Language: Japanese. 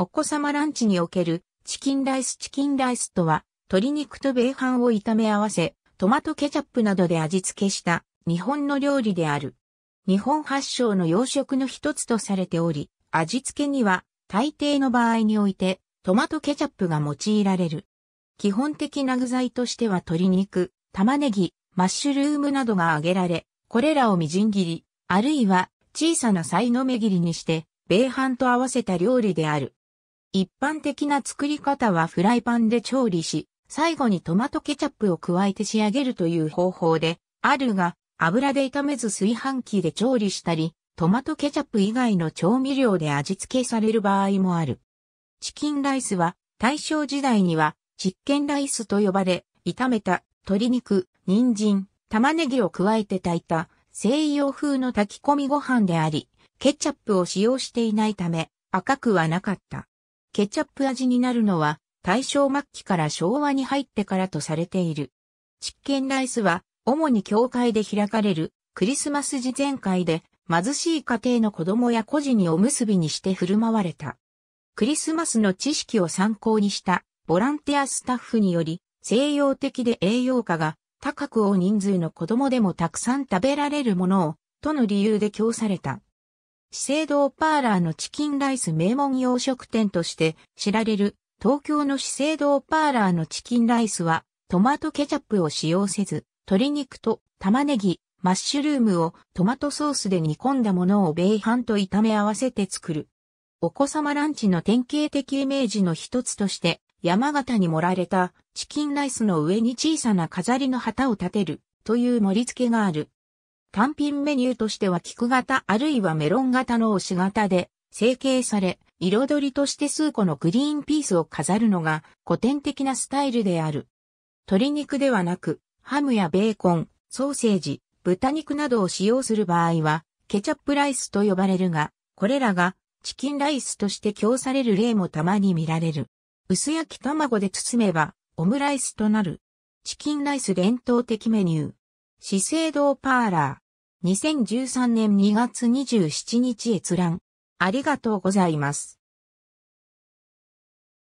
お子様ランチにおけるチキンライスチキンライスとは、鶏肉と米飯を炒め合わせ、トマトケチャップなどで味付けした日本の料理である。日本発祥の洋食の一つとされており、味付けには大抵の場合においてトマトケチャップが用いられる。基本的な具材としては鶏肉、玉ねぎ、マッシュルームなどが揚げられ、これらをみじん切り、あるいは小さな菜の目切りにして、米飯と合わせた料理である。一般的な作り方はフライパンで調理し、最後にトマトケチャップを加えて仕上げるという方法で、あるが、油で炒めず炊飯器で調理したり、トマトケチャップ以外の調味料で味付けされる場合もある。チキンライスは、大正時代には、チッケンライスと呼ばれ、炒めた鶏肉、人参、玉ねぎを加えて炊いた西洋風の炊き込みご飯であり、ケチャップを使用していないため、赤くはなかった。ケチャップ味になるのは大正末期から昭和に入ってからとされている。チッケンライスは主に教会で開かれるクリスマス時前会で貧しい家庭の子供や孤児におむすびにして振る舞われた。クリスマスの知識を参考にしたボランティアスタッフにより西洋的で栄養価が高く大人数の子供でもたくさん食べられるものをとの理由で供された。資生堂パーラーのチキンライス名門洋食店として知られる東京の資生堂パーラーのチキンライスはトマトケチャップを使用せず鶏肉と玉ねぎ、マッシュルームをトマトソースで煮込んだものを米飯と炒め合わせて作る。お子様ランチの典型的イメージの一つとして山形に盛られたチキンライスの上に小さな飾りの旗を立てるという盛り付けがある。単品メニューとしては菊型あるいはメロン型の押し型で成形され、彩りとして数個のグリーンピースを飾るのが古典的なスタイルである。鶏肉ではなく、ハムやベーコン、ソーセージ、豚肉などを使用する場合は、ケチャップライスと呼ばれるが、これらがチキンライスとして供される例もたまに見られる。薄焼き卵で包めば、オムライスとなる。チキンライス伝統的メニュー。資生堂パーラー。2013年2月27日閲覧。ありがとうございます。